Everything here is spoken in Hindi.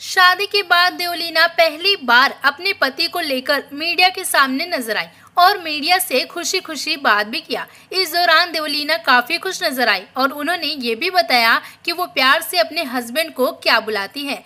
शादी के बाद देवलीना पहली बार अपने पति को लेकर मीडिया के सामने नजर आई और मीडिया से खुशी खुशी बात भी किया इस दौरान देवलीना काफ़ी खुश नजर आई और उन्होंने ये भी बताया कि वो प्यार से अपने हस्बैंड को क्या बुलाती है